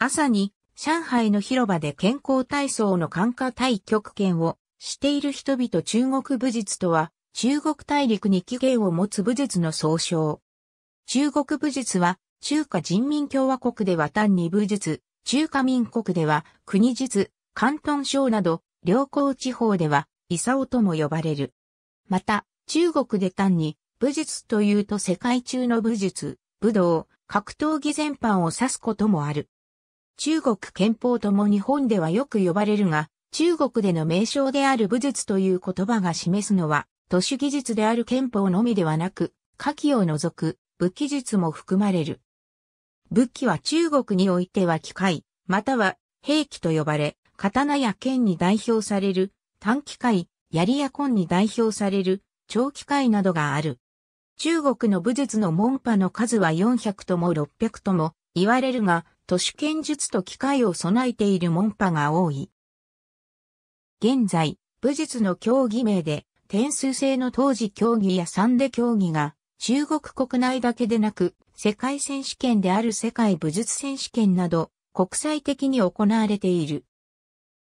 朝に上海の広場で健康体操の感化対極拳をしている人々中国武術とは中国大陸に起源を持つ武術の総称。中国武術は中華人民共和国では単に武術、中華民国では国術、関東省など両港地方ではイサオとも呼ばれる。また中国で単に武術というと世界中の武術、武道、格闘技全般を指すこともある。中国憲法とも日本ではよく呼ばれるが、中国での名称である武術という言葉が示すのは、都市技術である憲法のみではなく、下記を除く武器術も含まれる。武器は中国においては機械、または兵器と呼ばれ、刀や剣に代表される短機械、槍や棍に代表される長機械などがある。中国の武術の門派の数は400とも600とも言われるが、都市剣術と機械を備えている門派が多い。現在、武術の競技名で、点数制の当時競技や三で競技が、中国国内だけでなく、世界選手権である世界武術選手権など、国際的に行われている。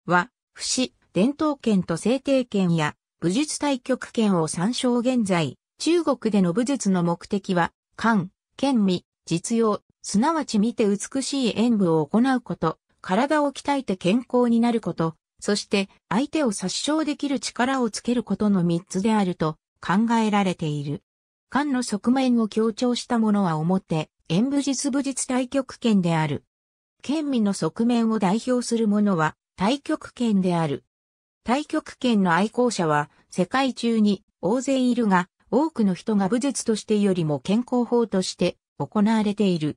和、不死、伝統権と制定権や武術対局権を参照現在、中国での武術の目的は、官、県味、実用、すなわち見て美しい演舞を行うこと、体を鍛えて健康になること、そして相手を殺傷できる力をつけることの三つであると考えられている。勘の側面を強調したものは表、演武術武術対極拳である。県民の側面を代表するものは対極拳である。対極拳の愛好者は世界中に大勢いるが、多くの人が武術としてよりも健康法として行われている。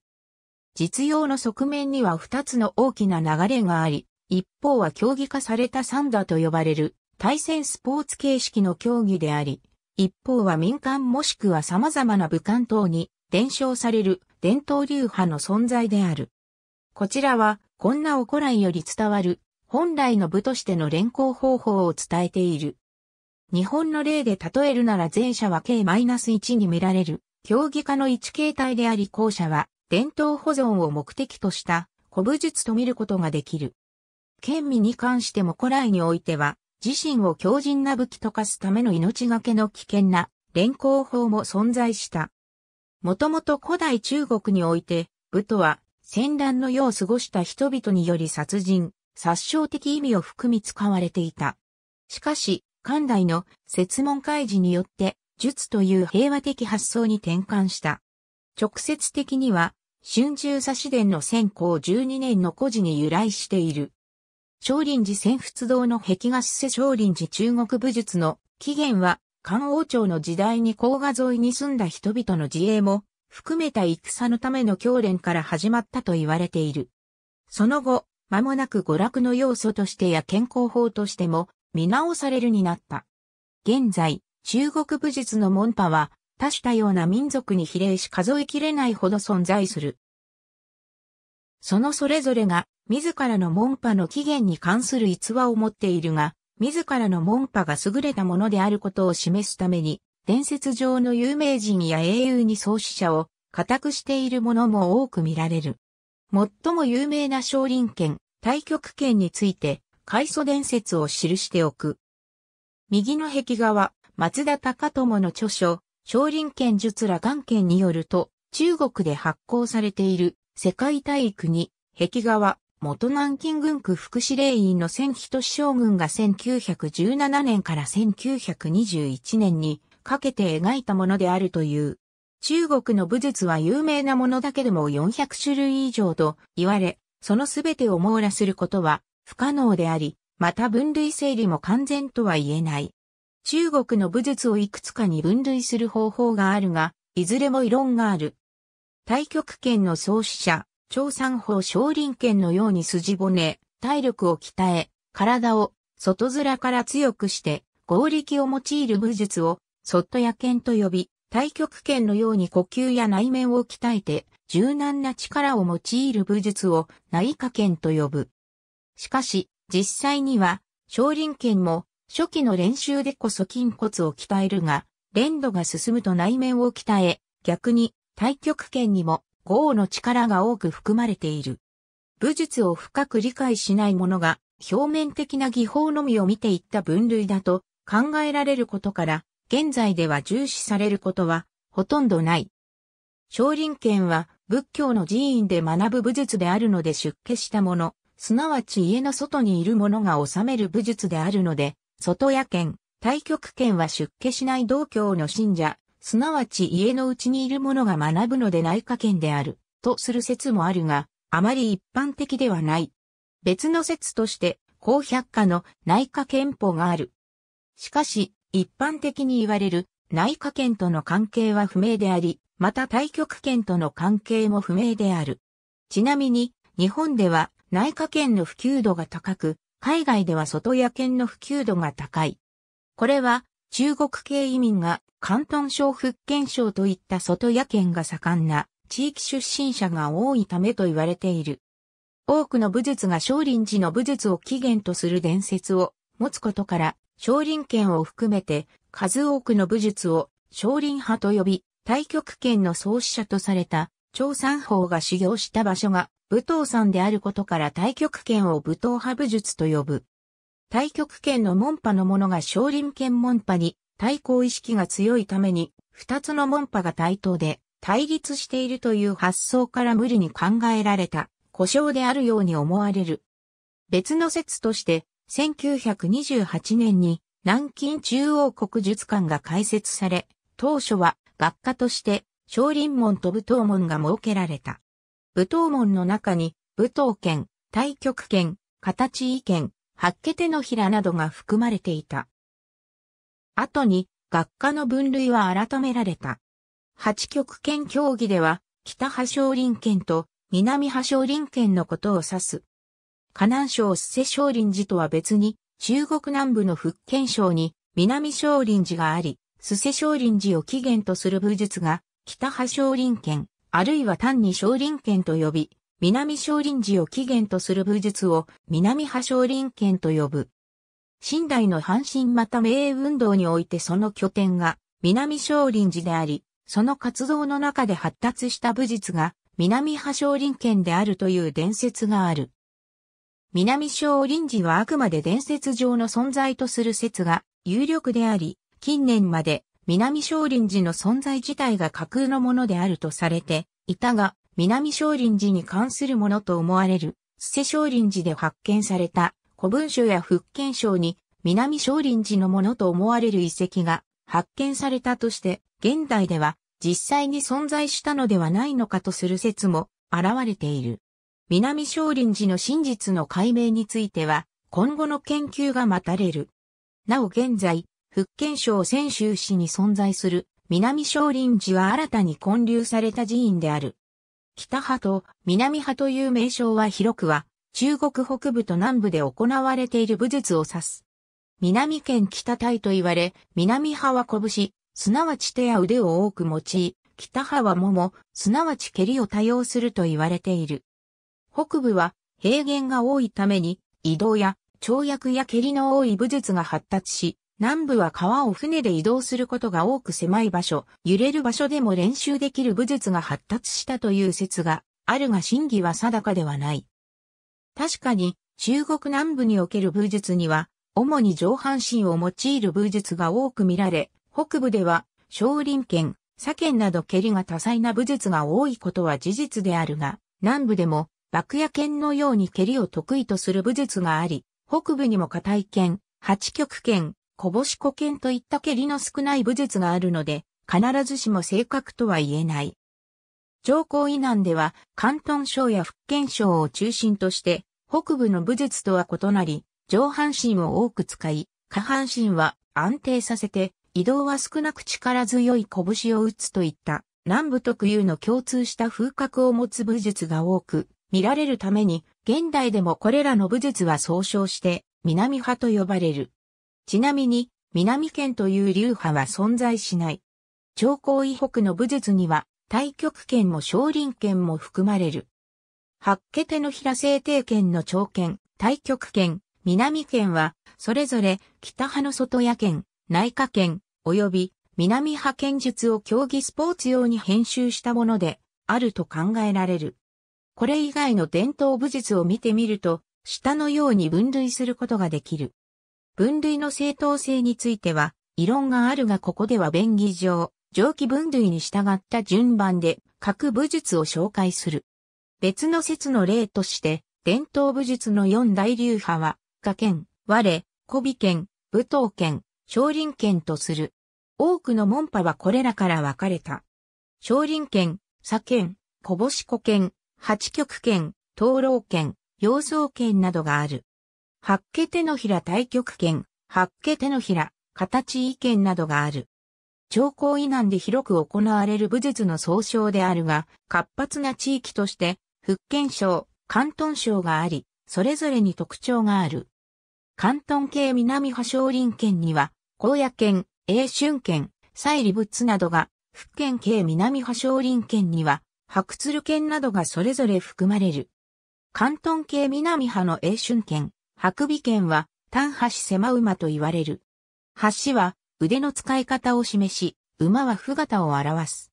実用の側面には2つの大きな流れがあり、一方は競技化されたサンダーと呼ばれる対戦スポーツ形式の競技であり、一方は民間もしくは様々な武漢等に伝承される伝統流派の存在である。こちらは、こんなお古来より伝わる、本来の部としての連行方法を伝えている。日本の例で例えるなら前者は K-1 に見られる、競技化の一形態であり後者は伝統保存を目的とした古武術と見ることができる。剣味に関しても古来においては、自身を強靭な武器と化すための命がけの危険な連行法も存在した。もともと古代中国において、武とは戦乱の世を過ごした人々により殺人、殺傷的意味を含み使われていた。しかし、漢内の説問開示によって、術という平和的発想に転換した。直接的には春秋差し伝の先行12年の故事に由来している。少林寺仙仏堂の壁画施設少林寺中国武術の起源は、漢王朝の時代に黄河沿いに住んだ人々の自衛も含めた戦のための教練から始まったと言われている。その後、間もなく娯楽の要素としてや健康法としても見直されるになった。現在、中国武術の門派は多種多様な民族に比例し数えきれないほど存在する。そのそれぞれが自らの門派の起源に関する逸話を持っているが、自らの門派が優れたものであることを示すために、伝説上の有名人や英雄に創始者を固くしているものも多く見られる。最も有名な少林拳、太極拳について、開祖伝説を記しておく。右の壁画は、松田隆友の著書、少林剣術ら漢剣によると、中国で発行されている世界体育に、壁画は元南京軍区副司令員の千人将軍が1917年から1921年にかけて描いたものであるという。中国の武術は有名なものだけでも400種類以上と言われ、そのすべてを網羅することは不可能であり、また分類整理も完全とは言えない。中国の武術をいくつかに分類する方法があるが、いずれも異論がある。太極拳の創始者、朝三宝少林拳のように筋骨、体力を鍛え、体を外面から強くして合力を用いる武術を、そっと野剣と呼び、太極拳のように呼吸や内面を鍛えて、柔軟な力を用いる武術を内科拳と呼ぶ。しかし、実際には、少林拳も初期の練習でこそ筋骨を鍛えるが、練度が進むと内面を鍛え、逆に太極拳にも豪の力が多く含まれている。武術を深く理解しない者が表面的な技法のみを見ていった分類だと考えられることから、現在では重視されることはほとんどない。少林拳は仏教の寺院で学ぶ武術であるので出家した者、すなわち家の外にいる者が治める武術であるので、外野県、対極県は出家しない道教の信者、すなわち家のうちにいる者が学ぶので内科県である、とする説もあるが、あまり一般的ではない。別の説として、高百科の内科憲法がある。しかし、一般的に言われる内科県との関係は不明であり、また対極県との関係も不明である。ちなみに、日本では内科県の普及度が高く、海外では外野犬の普及度が高い。これは中国系移民が広東省福建省といった外野犬が盛んな地域出身者が多いためと言われている。多くの武術が少林寺の武術を起源とする伝説を持つことから少林犬を含めて数多くの武術を少林派と呼び、太極拳の創始者とされた張三宝が修行した場所が武藤山であることから太極拳を武藤派武術と呼ぶ。太極拳の門派の者が少林拳門派に対抗意識が強いために、二つの門派が対等で対立しているという発想から無理に考えられた故障であるように思われる。別の説として、1928年に南京中央国術館が開設され、当初は学科として少林門と武闘門が設けられた。武闘門の中に、武闘剣、太極拳、形意剣、八家手のひらなどが含まれていた。後に、学科の分類は改められた。八極拳競技では、北派少林拳と南派少林拳のことを指す。河南省須瀬少林寺とは別に、中国南部の福建省に南少林寺があり、須瀬少林寺を起源とする武術が北派少林拳、あるいは単に少林拳と呼び、南少林寺を起源とする武術を南派少林拳と呼ぶ。新代の阪神また名運動においてその拠点が南少林寺であり、その活動の中で発達した武術が南派少林拳であるという伝説がある。南少林寺はあくまで伝説上の存在とする説が有力であり、近年まで南少林寺の存在自体が架空のものであるとされていたが、南少林寺に関するものと思われる、瀬少林寺で発見された古文書や福建省に南少林寺のものと思われる遺跡が発見されたとして、現代では実際に存在したのではないのかとする説も現れている。南少林寺の真実の解明については、今後の研究が待たれる。なお現在、福建省泉州市に存在する南少林寺は新たに建立された寺院である。北派と南派という名称は広くは、中国北部と南部で行われている武術を指す。南県北隊と言われ、南派は拳、すなわち手や腕を多く用い、北派は桃、すなわち蹴りを多用すると言われている。北部は平原が多いために、移動や跳躍や蹴りの多い武術が発達し、南部は川を船で移動することが多く狭い場所、揺れる場所でも練習できる武術が発達したという説があるが真偽は定かではない。確かに中国南部における武術には主に上半身を用いる武術が多く見られ、北部では少林拳、左剣など蹴りが多彩な武術が多いことは事実であるが、南部でも爆屋剣のように蹴りを得意とする武術があり、北部にも硬い剣、八極拳、こぼしこ剣といった蹴りの少ない武術があるので、必ずしも正確とは言えない。上皇以南では、関東省や福建省を中心として、北部の武術とは異なり、上半身を多く使い、下半身は安定させて、移動は少なく力強い拳を打つといった、南部特有の共通した風格を持つ武術が多く、見られるために、現代でもこれらの武術は総称して、南派と呼ばれる。ちなみに、南県という流派は存在しない。長江以北の武術には、太極拳も少林拳も含まれる。八家手の平制定拳の長拳、太極拳、南拳は、それぞれ北派の外野拳、内科拳、及び南派拳術を競技スポーツ用に編集したもので、あると考えられる。これ以外の伝統武術を見てみると、下のように分類することができる。分類の正当性については、異論があるがここでは便宜上、上記分類に従った順番で各武術を紹介する。別の説の例として、伝統武術の四大流派は、画剣、我、古美剣、武闘剣、少林剣とする。多くの門派はこれらから分かれた。少林剣、左剣、小星子剣、八極剣、灯籠剣、洋装剣などがある。八家手のひら対極拳、八家手のひら、形意見などがある。長江以南で広く行われる武術の総称であるが、活発な地域として、福建省、広東省があり、それぞれに特徴がある。広東系南派少林県には、高野県、英春県、西里仏などが、福建系南派少林県には、白鶴県などがそれぞれ含まれる。広東系南派の英春県、白尾剣は、単端狭馬と言われる。橋は、腕の使い方を示し、馬は姿を表す。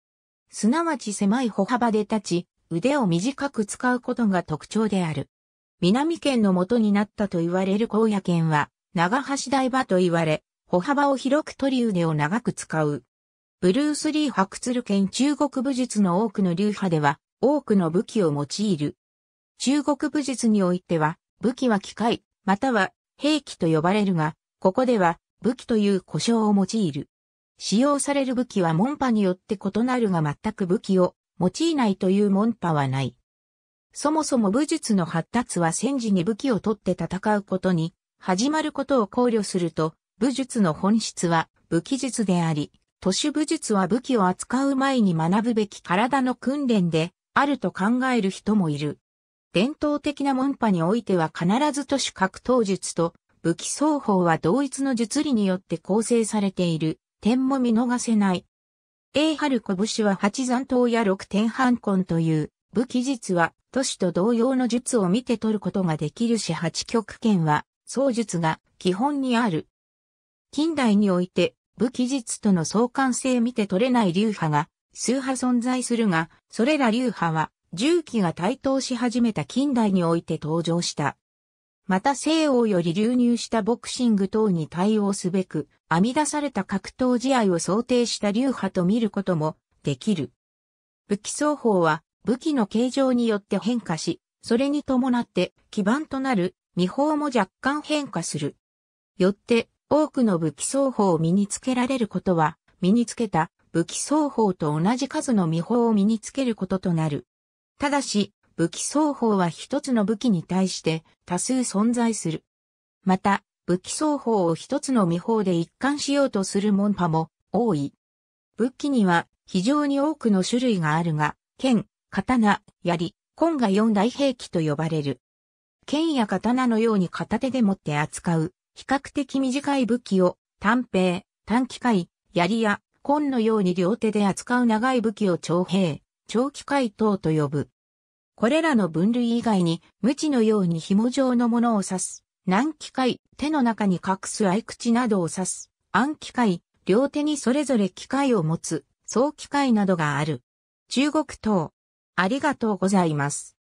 すなわち狭い歩幅で立ち、腕を短く使うことが特徴である。南県の元になったと言われる荒野県は、長橋台場と言われ、歩幅を広く取り腕を長く使う。ブルース・リー白鶴県中国武術の多くの流派では、多くの武器を用いる。中国武術においては、武器は機械、または兵器と呼ばれるが、ここでは武器という呼称を用いる。使用される武器は門派によって異なるが全く武器を用いないという門派はない。そもそも武術の発達は戦時に武器を取って戦うことに始まることを考慮すると、武術の本質は武器術であり、都市武術は武器を扱う前に学ぶべき体の訓練であると考える人もいる。伝統的な門派においては必ず都市格闘術と武器双方は同一の術理によって構成されている点も見逃せない。A 春拳は八山刀や六点半根という武器術は都市と同様の術を見て取ることができるし八極拳は創術が基本にある。近代において武器術との相関性見て取れない流派が数派存在するが、それら流派は銃器が台頭し始めた近代において登場した。また西欧より流入したボクシング等に対応すべく、編み出された格闘試合を想定した流派と見ることもできる。武器双方は武器の形状によって変化し、それに伴って基盤となる見法も若干変化する。よって多くの武器双方を身につけられることは、身につけた武器双方と同じ数の見法を身につけることとなる。ただし、武器双方は一つの武器に対して多数存在する。また、武器双方を一つの見法で一貫しようとする門派も多い。武器には非常に多くの種類があるが、剣、刀、槍、根が四大兵器と呼ばれる。剣や刀のように片手で持って扱う、比較的短い武器を、短兵、短機械、槍や、根のように両手で扱う長い武器を長兵、長期械等と呼ぶ。これらの分類以外に、無知のように紐状のものを指す。難機械、手の中に隠す合口などを指す。暗機械、両手にそれぞれ機械を持つ、総機械などがある。中国等。ありがとうございます。